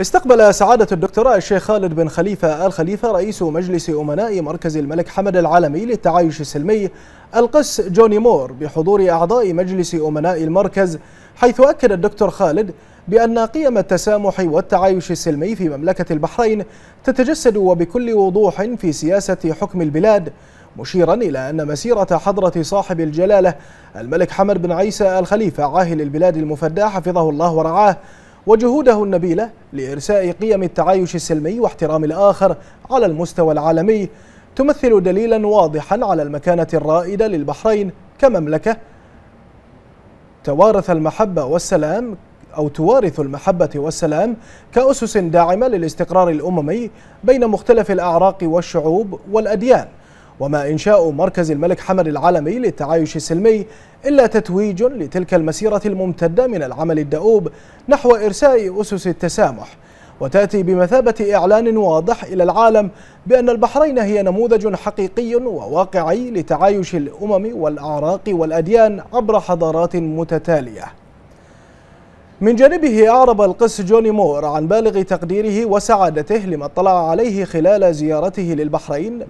استقبل سعادة الدكتوراه الشيخ خالد بن خليفة آل خليفة رئيس مجلس أمناء مركز الملك حمد العالمي للتعايش السلمي القس جوني مور بحضور أعضاء مجلس أمناء المركز حيث أكد الدكتور خالد بأن قيم التسامح والتعايش السلمي في مملكة البحرين تتجسد وبكل وضوح في سياسة حكم البلاد مشيرا إلى أن مسيرة حضرة صاحب الجلالة الملك حمد بن عيسى الخليفة عاهل البلاد المفدى حفظه الله ورعاه وجهوده النبيلة لإرساء قيم التعايش السلمي واحترام الآخر على المستوى العالمي تمثل دليلا واضحا على المكانة الرائدة للبحرين كمملكة توارث المحبة والسلام أو توارث المحبة والسلام كأسس داعمة للاستقرار الأممي بين مختلف الأعراق والشعوب والأديان وما إنشاء مركز الملك حمد العالمي للتعايش السلمي إلا تتويج لتلك المسيرة الممتدة من العمل الدؤوب نحو إرساء أسس التسامح وتأتي بمثابة إعلان واضح إلى العالم بأن البحرين هي نموذج حقيقي وواقعي لتعايش الأمم والأعراق والأديان عبر حضارات متتالية من جانبه أعرب القس جوني مور عن بالغ تقديره وسعادته لما اطلع عليه خلال زيارته للبحرين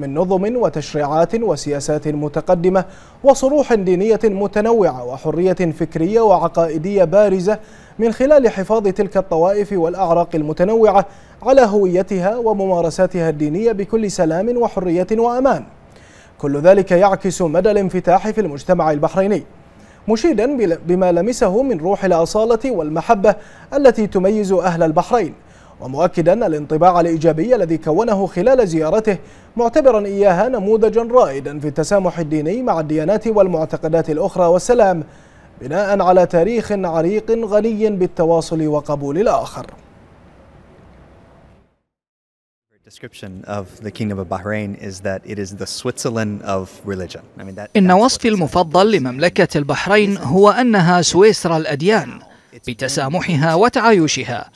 من نظم وتشريعات وسياسات متقدمة وصروح دينية متنوعة وحرية فكرية وعقائدية بارزة من خلال حفاظ تلك الطوائف والأعراق المتنوعة على هويتها وممارساتها الدينية بكل سلام وحرية وأمان كل ذلك يعكس مدى الانفتاح في المجتمع البحريني مشيدا بما لمسه من روح الأصالة والمحبة التي تميز أهل البحرين ومؤكدا الانطباع الإيجابي الذي كونه خلال زيارته معتبرا إياها نموذجا رائدا في التسامح الديني مع الديانات والمعتقدات الأخرى والسلام بناء على تاريخ عريق غني بالتواصل وقبول الآخر إن وصفي المفضل لمملكة البحرين هو أنها سويسرا الأديان بتسامحها وتعايشها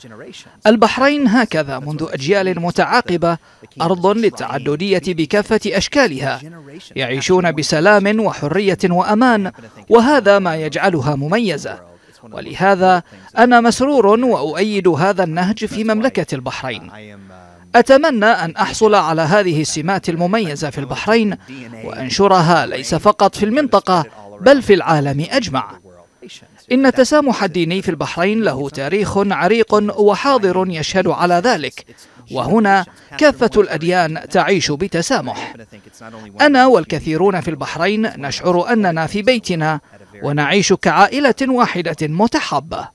البحرين هكذا منذ أجيال متعاقبة أرض للتعددية بكافة أشكالها يعيشون بسلام وحرية وأمان وهذا ما يجعلها مميزة ولهذا أنا مسرور وأؤيد هذا النهج في مملكة البحرين um, أتمنى أن أحصل على هذه السمات المميزة في البحرين وأنشرها ليس فقط في المنطقة بل في العالم أجمع إن التسامح الديني في البحرين له تاريخ عريق وحاضر يشهد على ذلك وهنا كافة الأديان تعيش بتسامح أنا والكثيرون في البحرين نشعر أننا في بيتنا ونعيش كعائلة واحدة متحابة